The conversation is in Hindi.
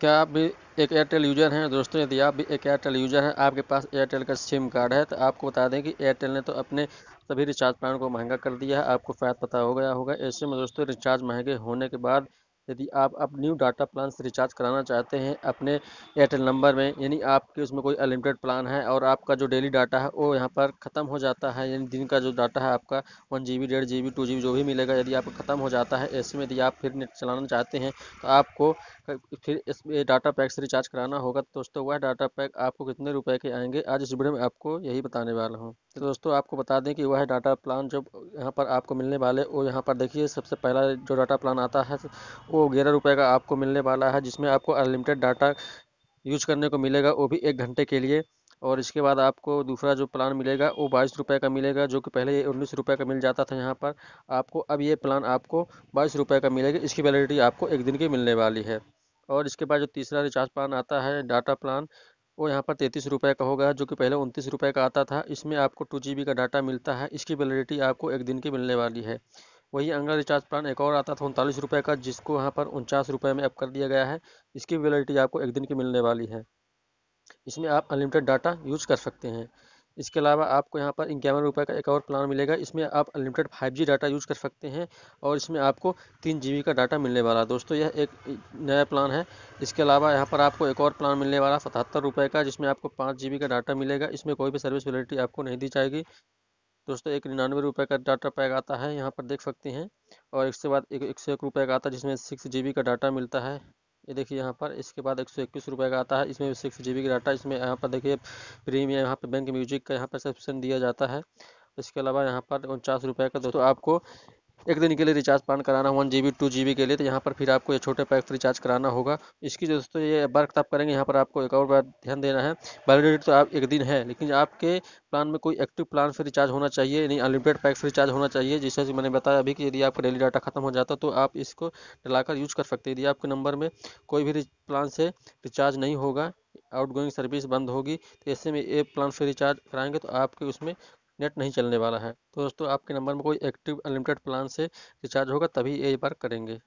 क्या आप भी एक एयरटेल यूज़र हैं दोस्तों यदि आप भी एक एयरटेल यूज़र हैं आपके पास एयरटेल का सिम कार्ड है तो आपको बता दें कि एयरटेल ने तो अपने सभी रिचार्ज प्लान को महंगा कर दिया है आपको फायदा पता हो गया होगा ऐसे में दोस्तों रिचार्ज महंगे होने के बाद यदि आप अब न्यू डाटा प्लान से रिचार्ज कराना चाहते हैं अपने एयरटेल नंबर में यानी आपके उसमें कोई अनलिमिटेड प्लान है और आपका जो डेली डाटा है वो यहाँ पर ख़त्म हो जाता है यानी दिन का जो डाटा है आपका वन जी बी डेढ़ G B two G B जो भी मिलेगा यदि आपका ख़त्म हो जाता है ऐसे में यदि आप फिर नेट चलाना चाहते हैं तो आपको फिर इस डाटा पैक से रिचार्ज कराना होगा तो दोस्तों वह डाटा पैक आपको कितने रुपए के आएंगे आज इस वीडियो में आपको यही बताने वाला हूँ तो दोस्तों आपको बता दें कि वह डाटा प्लान जो यहाँ पर आपको मिलने वाले वो यहाँ पर देखिए सबसे पहला जो डाटा प्लान आता है वो ग्यारह रुपये का आपको मिलने वाला है जिसमें आपको अनलिमिटेड डाटा यूज करने को मिलेगा वो भी एक घंटे के लिए और इसके बाद आपको दूसरा जो प्लान मिलेगा वो बाईस रुपये का मिलेगा जो कि पहले उन्नीस रुपये का मिल जाता था यहाँ पर आपको अब ये प्लान आपको बाईस रुपये का मिलेगा इसकी वैलिडिटी आपको एक दिन की मिलने वाली है और इसके बाद जो तीसरा रिचार्ज प्लान आता है डाटा प्लान वो यहाँ पर तैंतीस रुपये का होगा जो कि पहले उनतीस रुपये का आता था इसमें आपको टू जी का डाटा मिलता है इसकी वैलिडिटी आपको एक दिन की मिलने वाली है वही अनलिमिटेड रिचार्ज प्लान एक और आता था उनतालीस रुपये का जिसको यहाँ पर उनचास रुपये में अप कर दिया गया है इसकी वैलिडिटी आपको एक दिन की मिलने वाली है इसमें आप अनलिमिटेड डाटा यूज कर सकते हैं इसके अलावा आपको यहाँ पर इक्यावन रुपये का एक और प्लान मिलेगा इसमें आप unlimited five G data use कर सकते हैं और इसमें आपको तीन जी का डाटा मिलने वाला दोस्तों यह एक नया प्लान है इसके अलावा यहाँ पर आपको एक और प्लान मिलने वाला सतहत्तर रुपये का जिसमें आपको पाँच जी का डाटा मिलेगा इसमें कोई भी सर्विस वैलिडिटी आपको नहीं दी जाएगी दोस्तों एक निन्यानवे रुपये का डाटा पैक आता है यहाँ पर देख सकते हैं और इसके बाद एक एक सौ एक रुपये का आता है जिसमें सिक्स जी का डाटा मिलता है ये देखिए यहाँ पर इसके बाद एक सौ इक्कीस रुपये का आता है इसमें सिक्स जी का डाटा इसमें यहाँ पर देखिए प्रीमियम यहाँ पर बैंक म्यूजिक का यहाँ पर सब्सक्रिप्शन दिया जाता है इसके अलावा यहाँ पर उनचास रुपये का दोस्तों आपको एक दिन के लिए रिचार्ज प्लान कराना one G B two G B के लिए तो यहाँ पर फिर आपको ये छोटे पैक से रिचार्ज कराना होगा इसकी दोस्तों ये बात आप करेंगे यहाँ पर आपको एक और बार ध्यान देना है वैलिडिटी तो आप एक दिन है लेकिन आपके प्लान में कोई एक्टिव प्लान से रिचार्ज होना चाहिए यानी अनलिमिटेड पैक से रिचार्ज होना चाहिए जिससे कि मैंने बताया अभी कि यदि आपका डेली डाटा खत्म हो जाता तो आप इसको डलाकर यूज कर सकते हैं यदि आपके नंबर में कोई भी प्लान से रिचार्ज नहीं होगा आउटगोइंग सर्विस बंद होगी तो ऐसे में ये प्लान से रिचार्ज कराएंगे तो आपके उसमें नेट नहीं चलने वाला है तो दोस्तों आपके नंबर में कोई एक्टिव अनलिमिटेड प्लान से रिचार्ज होगा तभी ये बार करेंगे